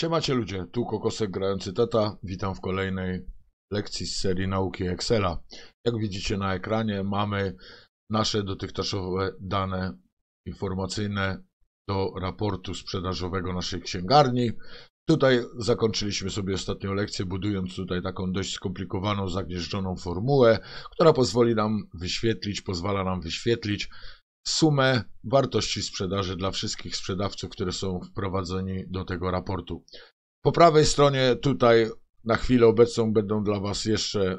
Siemacie ludzie, tu Kokosek Grający Tata. Witam w kolejnej lekcji z serii nauki Excela. Jak widzicie na ekranie mamy nasze dotychczasowe dane informacyjne do raportu sprzedażowego naszej księgarni. Tutaj zakończyliśmy sobie ostatnią lekcję, budując tutaj taką dość skomplikowaną, zagnieżdżoną formułę, która pozwoli nam wyświetlić, pozwala nam wyświetlić sumę wartości sprzedaży dla wszystkich sprzedawców, które są wprowadzeni do tego raportu. Po prawej stronie tutaj na chwilę obecną będą dla Was jeszcze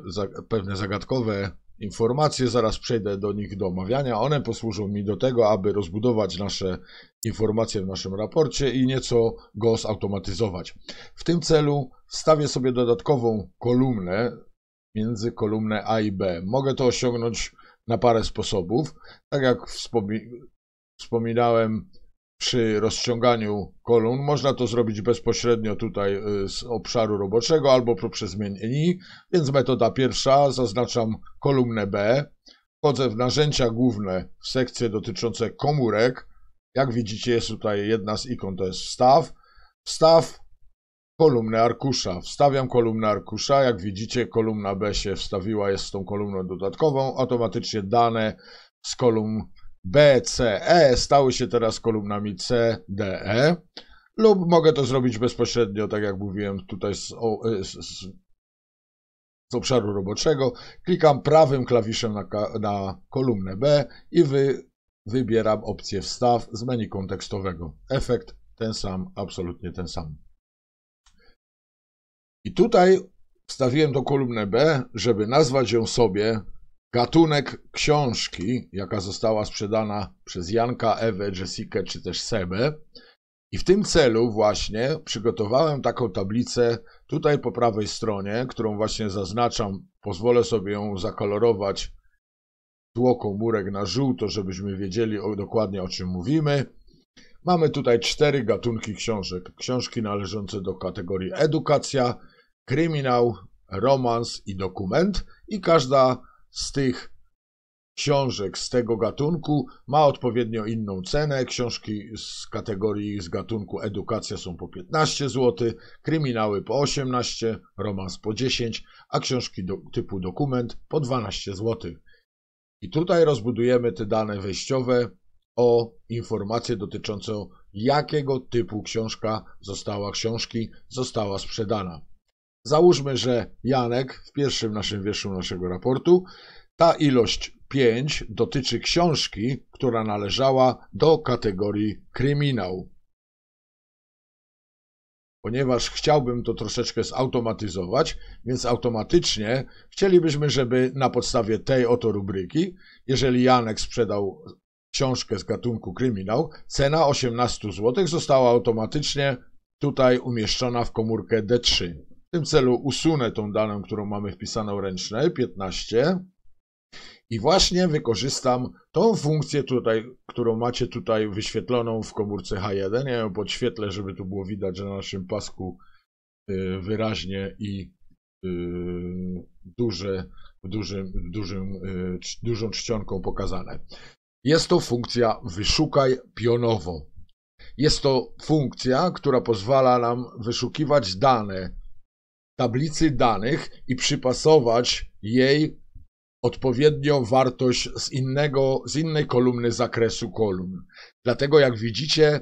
pewne zagadkowe informacje. Zaraz przejdę do nich do omawiania. One posłużą mi do tego, aby rozbudować nasze informacje w naszym raporcie i nieco go zautomatyzować. W tym celu stawię sobie dodatkową kolumnę między kolumnę A i B. Mogę to osiągnąć na parę sposobów. Tak jak wspominałem przy rozciąganiu kolumn, można to zrobić bezpośrednio tutaj y, z obszaru roboczego albo poprzez menu. Więc metoda pierwsza, zaznaczam kolumnę B, wchodzę w narzędzia główne w sekcję dotyczące komórek. Jak widzicie jest tutaj jedna z ikon, to jest wstaw. Wstaw kolumnę arkusza. Wstawiam kolumnę arkusza. Jak widzicie, kolumna B się wstawiła, jest z tą kolumną dodatkową. Automatycznie dane z kolumn B, C, E stały się teraz kolumnami C, D, E. Lub mogę to zrobić bezpośrednio, tak jak mówiłem tutaj z, o, e, z, z, z obszaru roboczego. Klikam prawym klawiszem na, na kolumnę B i wy, wybieram opcję wstaw z menu kontekstowego. Efekt ten sam, absolutnie ten sam. I tutaj wstawiłem do kolumny B, żeby nazwać ją sobie gatunek książki, jaka została sprzedana przez Janka, Ewę, Jessica czy też Sebę. I w tym celu właśnie przygotowałem taką tablicę tutaj po prawej stronie, którą właśnie zaznaczam. Pozwolę sobie ją zakolorować tło komórek na żółto, żebyśmy wiedzieli o, dokładnie o czym mówimy. Mamy tutaj cztery gatunki książek. Książki należące do kategorii edukacja, kryminał, romans i dokument, i każda z tych książek z tego gatunku ma odpowiednio inną cenę. Książki z kategorii z gatunku edukacja są po 15 zł, kryminały po 18, romans po 10, a książki do, typu dokument po 12 zł. I tutaj rozbudujemy te dane wejściowe o informacje dotyczące jakiego typu książka została książki została sprzedana. Załóżmy, że Janek w pierwszym naszym wierszu naszego raportu ta ilość 5 dotyczy książki, która należała do kategorii kryminał. Ponieważ chciałbym to troszeczkę zautomatyzować, więc automatycznie chcielibyśmy, żeby na podstawie tej oto rubryki, jeżeli Janek sprzedał książkę z gatunku kryminał, cena 18 zł została automatycznie tutaj umieszczona w komórkę D3 tym celu usunę tą daną, którą mamy wpisaną ręczne, 15. I właśnie wykorzystam tą funkcję tutaj, którą macie tutaj wyświetloną w komórce H1. Ja ją podświetlę, żeby tu było widać na naszym pasku y, wyraźnie i y, duże, dużym, dużym, y, dużą czcionką pokazane. Jest to funkcja wyszukaj pionowo. Jest to funkcja, która pozwala nam wyszukiwać dane tablicy danych i przypasować jej odpowiednią wartość z, innego, z innej kolumny zakresu kolumn. Dlatego jak widzicie,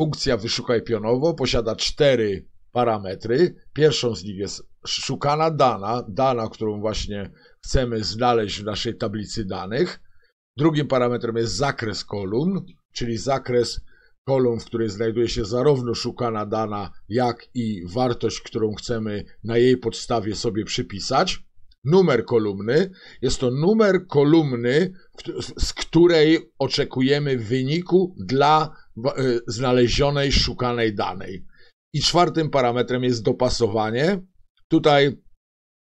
funkcja wyszukaj pionowo posiada cztery parametry. Pierwszą z nich jest szukana dana, dana, którą właśnie chcemy znaleźć w naszej tablicy danych. Drugim parametrem jest zakres kolumn, czyli zakres kolumn, w której znajduje się zarówno szukana dana, jak i wartość, którą chcemy na jej podstawie sobie przypisać. Numer kolumny jest to numer kolumny, z której oczekujemy wyniku dla e, znalezionej, szukanej danej. I czwartym parametrem jest dopasowanie. Tutaj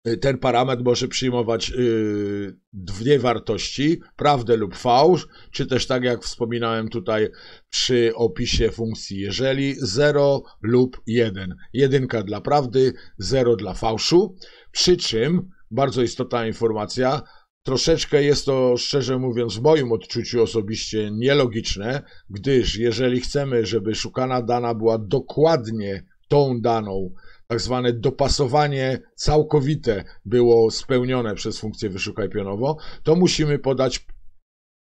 Y, ten parametr może przyjmować y, dwie wartości, prawdę lub fałsz, czy też tak jak wspominałem tutaj przy opisie funkcji jeżeli 0 lub 1. Jedynka dla prawdy, 0 dla fałszu. Przy czym, bardzo istotna informacja, Troszeczkę jest to, szczerze mówiąc, w moim odczuciu osobiście nielogiczne, gdyż jeżeli chcemy, żeby szukana dana była dokładnie tą daną, tak zwane dopasowanie całkowite było spełnione przez funkcję wyszukaj pionowo, to musimy podać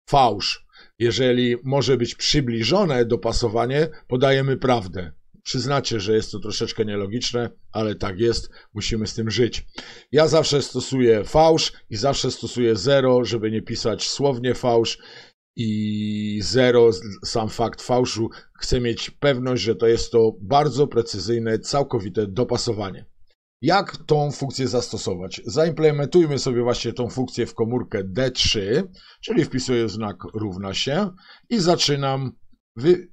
fałsz. Jeżeli może być przybliżone dopasowanie, podajemy prawdę. Przyznacie, że jest to troszeczkę nielogiczne, ale tak jest, musimy z tym żyć. Ja zawsze stosuję fałsz i zawsze stosuję zero, żeby nie pisać słownie fałsz i zero, sam fakt fałszu. Chcę mieć pewność, że to jest to bardzo precyzyjne, całkowite dopasowanie. Jak tą funkcję zastosować? Zaimplementujmy sobie właśnie tą funkcję w komórkę D3, czyli wpisuję znak równa się i zaczynam, wy...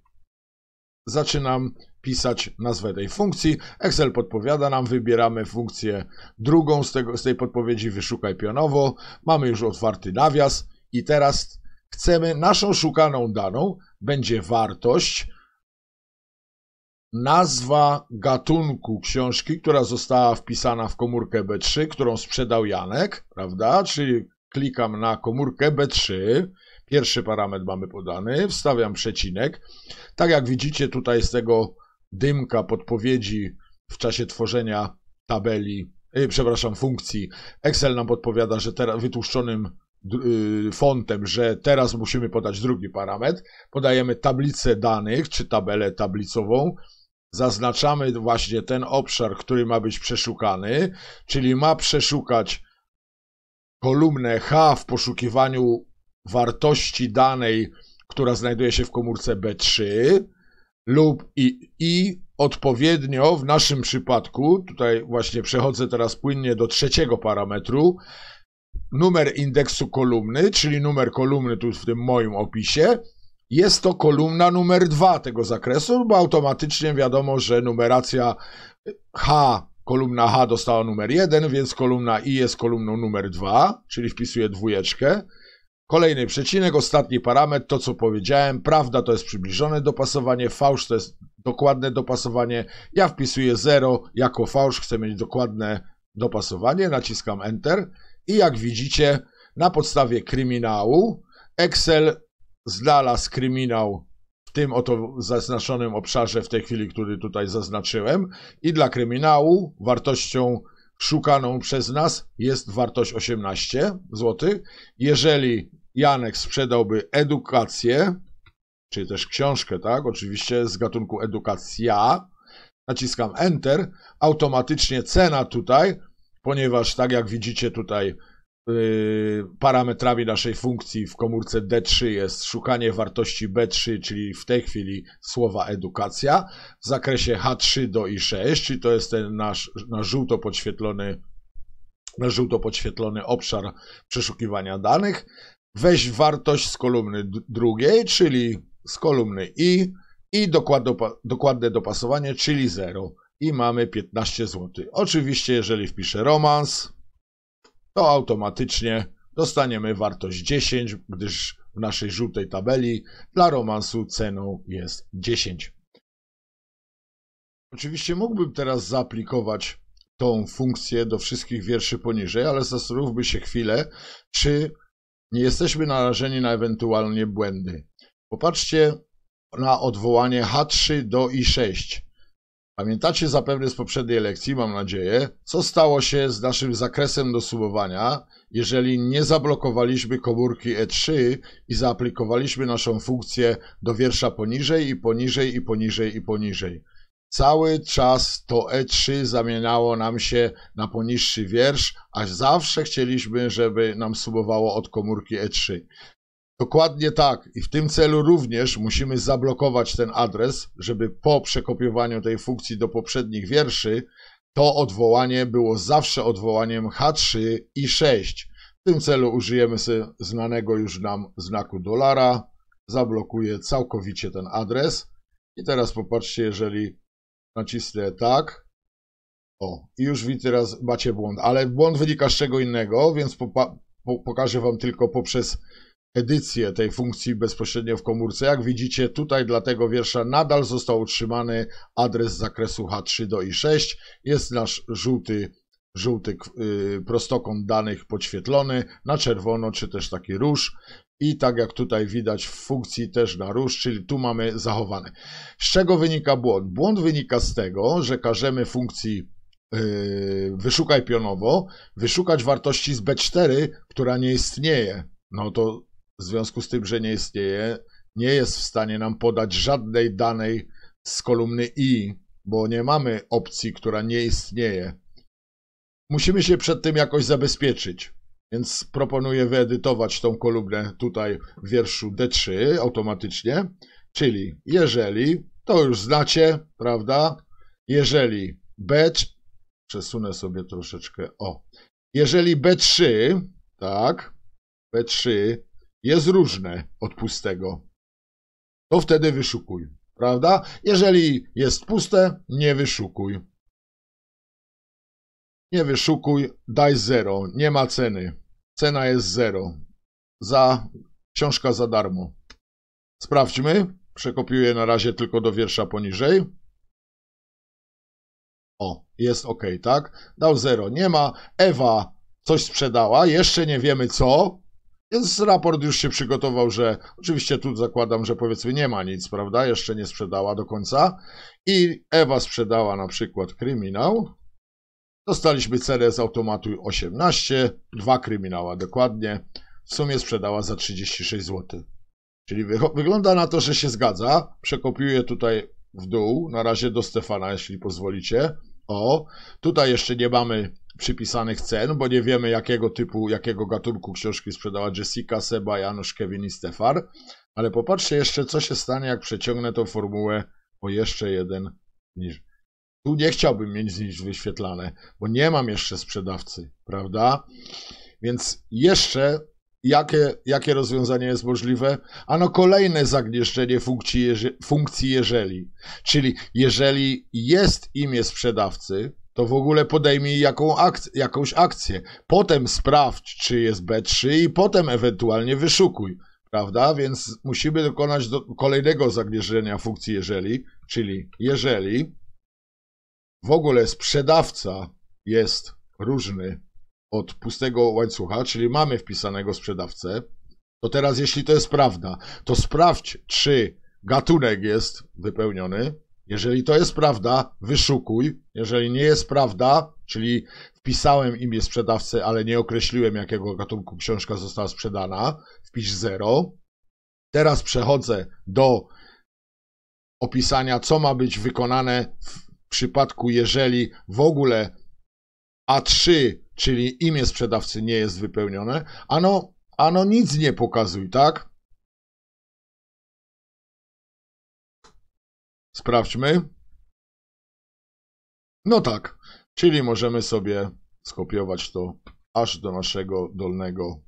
zaczynam pisać nazwę tej funkcji. Excel podpowiada nam, wybieramy funkcję drugą z, tego, z tej podpowiedzi, wyszukaj pionowo. Mamy już otwarty nawias i teraz chcemy, naszą szukaną daną będzie wartość, nazwa gatunku książki, która została wpisana w komórkę B3, którą sprzedał Janek, prawda? Czyli klikam na komórkę B3, pierwszy parametr mamy podany, wstawiam przecinek. Tak jak widzicie tutaj z tego dymka podpowiedzi w czasie tworzenia tabeli, y, przepraszam, funkcji, Excel nam podpowiada, że teraz wytłuszczonym Y, fontem, że teraz musimy podać drugi parametr, podajemy tablicę danych, czy tabelę tablicową, zaznaczamy właśnie ten obszar, który ma być przeszukany, czyli ma przeszukać kolumnę H w poszukiwaniu wartości danej, która znajduje się w komórce B3 lub i, i odpowiednio w naszym przypadku, tutaj właśnie przechodzę teraz płynnie do trzeciego parametru, numer indeksu kolumny, czyli numer kolumny tu w tym moim opisie, jest to kolumna numer dwa tego zakresu, bo automatycznie wiadomo, że numeracja H, kolumna H dostała numer jeden, więc kolumna I jest kolumną numer dwa, czyli wpisuję dwójeczkę. Kolejny przecinek, ostatni parametr, to co powiedziałem, prawda to jest przybliżone dopasowanie, fałsz to jest dokładne dopasowanie. Ja wpisuję 0 jako fałsz, chcę mieć dokładne dopasowanie, naciskam Enter. I jak widzicie, na podstawie kryminału Excel znalazł kryminał w tym oto zaznaczonym obszarze w tej chwili, który tutaj zaznaczyłem i dla kryminału wartością szukaną przez nas jest wartość 18 zł. Jeżeli Janek sprzedałby edukację, czy też książkę, tak, oczywiście z gatunku edukacja, naciskam Enter, automatycznie cena tutaj ponieważ tak jak widzicie tutaj y, parametrami naszej funkcji w komórce D3 jest szukanie wartości B3, czyli w tej chwili słowa edukacja, w zakresie H3 do I6, czyli to jest ten nasz, na żółto podświetlony na żółto podświetlony obszar przeszukiwania danych, weź wartość z kolumny drugiej, czyli z kolumny i i dokładne dopasowanie, czyli 0 i mamy 15 zł. Oczywiście, jeżeli wpiszę romans, to automatycznie dostaniemy wartość 10, gdyż w naszej żółtej tabeli dla romansu ceną jest 10. Oczywiście mógłbym teraz zaaplikować tą funkcję do wszystkich wierszy poniżej, ale zastanówmy się chwilę, czy nie jesteśmy narażeni na ewentualnie błędy. Popatrzcie na odwołanie H3 do I6. Pamiętacie zapewne z poprzedniej lekcji, mam nadzieję, co stało się z naszym zakresem do subowania, jeżeli nie zablokowaliśmy komórki E3 i zaaplikowaliśmy naszą funkcję do wiersza poniżej i poniżej i poniżej i poniżej. Cały czas to E3 zamieniało nam się na poniższy wiersz, a zawsze chcieliśmy, żeby nam subowało od komórki E3. Dokładnie tak. I w tym celu również musimy zablokować ten adres, żeby po przekopiowaniu tej funkcji do poprzednich wierszy to odwołanie było zawsze odwołaniem H3 i 6. W tym celu użyjemy znanego już nam znaku dolara. Zablokuje całkowicie ten adres. I teraz popatrzcie, jeżeli nacisnę tak, o, i już widzę teraz macie błąd, ale błąd wynika z czego innego, więc po- pokażę Wam tylko poprzez edycję tej funkcji bezpośrednio w komórce. Jak widzicie, tutaj dla tego wiersza nadal został utrzymany adres zakresu H3 do I6. Jest nasz żółty, żółty y, prostokąt danych podświetlony na czerwono, czy też taki róż. I tak jak tutaj widać w funkcji też na róż, czyli tu mamy zachowane. Z czego wynika błąd? Błąd wynika z tego, że każemy funkcji y, wyszukaj pionowo, wyszukać wartości z B4, która nie istnieje. No to w związku z tym, że nie istnieje, nie jest w stanie nam podać żadnej danej z kolumny i, bo nie mamy opcji, która nie istnieje. Musimy się przed tym jakoś zabezpieczyć. Więc proponuję wyedytować tą kolumnę tutaj w wierszu D3 automatycznie, czyli jeżeli, to już znacie, prawda? Jeżeli B, przesunę sobie troszeczkę, o. Jeżeli B3, tak, B3 jest różne od pustego. To wtedy wyszukuj, prawda? Jeżeli jest puste, nie wyszukuj. Nie wyszukuj, daj zero, nie ma ceny. Cena jest zero. Za książka za darmo. Sprawdźmy. Przekopiuję na razie tylko do wiersza poniżej. O, jest ok, tak? Dał zero, nie ma. Ewa coś sprzedała, jeszcze nie wiemy co. Więc raport już się przygotował, że oczywiście tu zakładam, że powiedzmy nie ma nic, prawda? Jeszcze nie sprzedała do końca. I Ewa sprzedała na przykład kryminał. Dostaliśmy cenę z automatu 18, dwa kryminała dokładnie. W sumie sprzedała za 36 zł. Czyli wy wygląda na to, że się zgadza. Przekopiuję tutaj w dół, na razie do Stefana, jeśli pozwolicie. O, tutaj jeszcze nie mamy przypisanych cen, bo nie wiemy jakiego typu, jakiego gatunku książki sprzedała Jessica, Seba, Janusz, Kevin i Stefan. Ale popatrzcie jeszcze, co się stanie, jak przeciągnę tą formułę o jeszcze jeden niż. Tu nie chciałbym mieć niż wyświetlane, bo nie mam jeszcze sprzedawcy, prawda? Więc jeszcze Jakie, jakie rozwiązanie jest możliwe? Ano kolejne zagnieżdżenie funkcji, jeże, funkcji jeżeli. Czyli jeżeli jest imię sprzedawcy, to w ogóle podejmij jaką akc jakąś akcję. Potem sprawdź, czy jest B3 i potem ewentualnie wyszukuj. Prawda? Więc musimy dokonać do kolejnego zagnieżdżenia funkcji jeżeli, czyli jeżeli w ogóle sprzedawca jest różny od pustego łańcucha, czyli mamy wpisanego sprzedawcę, to teraz, jeśli to jest prawda, to sprawdź, czy gatunek jest wypełniony. Jeżeli to jest prawda, wyszukuj. Jeżeli nie jest prawda, czyli wpisałem imię sprzedawcy, ale nie określiłem, jakiego gatunku książka została sprzedana, wpisz 0. Teraz przechodzę do opisania, co ma być wykonane w przypadku, jeżeli w ogóle A3 czyli imię sprzedawcy nie jest wypełnione, ano, ano nic nie pokazuj, tak? Sprawdźmy. No tak, czyli możemy sobie skopiować to aż do naszego dolnego,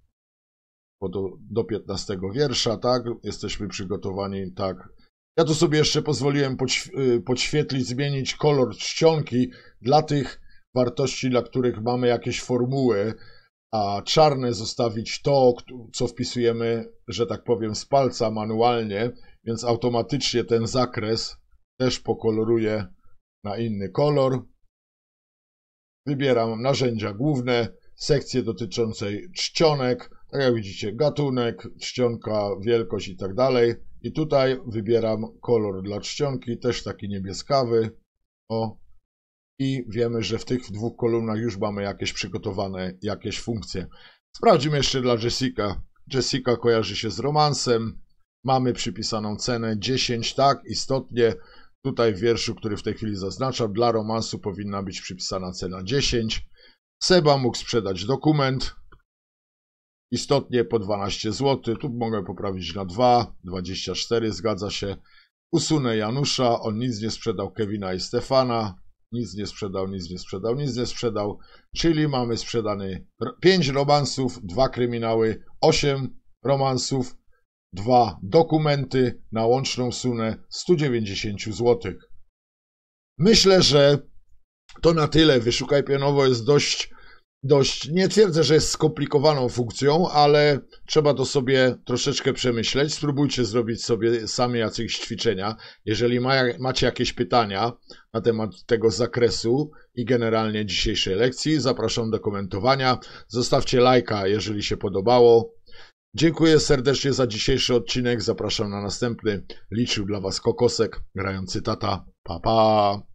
do, do 15 wiersza, tak? Jesteśmy przygotowani, tak. Ja tu sobie jeszcze pozwoliłem y, podświetlić, zmienić kolor czcionki dla tych, wartości, dla których mamy jakieś formuły, a czarne zostawić to, co wpisujemy, że tak powiem, z palca manualnie, więc automatycznie ten zakres też pokoloruje na inny kolor. Wybieram narzędzia główne, sekcję dotyczącą czcionek, tak jak widzicie, gatunek, czcionka, wielkość i tak dalej. I tutaj wybieram kolor dla czcionki, też taki niebieskawy. O, i wiemy, że w tych dwóch kolumnach już mamy jakieś przygotowane jakieś funkcje. Sprawdzimy jeszcze dla Jessica. Jessica kojarzy się z romansem. Mamy przypisaną cenę 10, tak, istotnie. Tutaj w wierszu, który w tej chwili zaznaczam, dla romansu powinna być przypisana cena 10. Seba mógł sprzedać dokument. Istotnie po 12 zł. Tu mogę poprawić na 2, 24 zgadza się. Usunę Janusza, on nic nie sprzedał Kevina i Stefana. Nic nie sprzedał, nic nie sprzedał, nic nie sprzedał. Czyli mamy sprzedany 5 romansów, 2 kryminały, 8 romansów, 2 dokumenty na łączną sumę 190 zł. Myślę, że to na tyle. Wyszukaj Pionowo jest dość dość, nie twierdzę, że jest skomplikowaną funkcją, ale trzeba to sobie troszeczkę przemyśleć. Spróbujcie zrobić sobie sami jakieś ćwiczenia. Jeżeli ma, macie jakieś pytania na temat tego zakresu i generalnie dzisiejszej lekcji, zapraszam do komentowania. Zostawcie lajka, jeżeli się podobało. Dziękuję serdecznie za dzisiejszy odcinek. Zapraszam na następny. Liczył dla Was kokosek, grający tata. Pa, pa.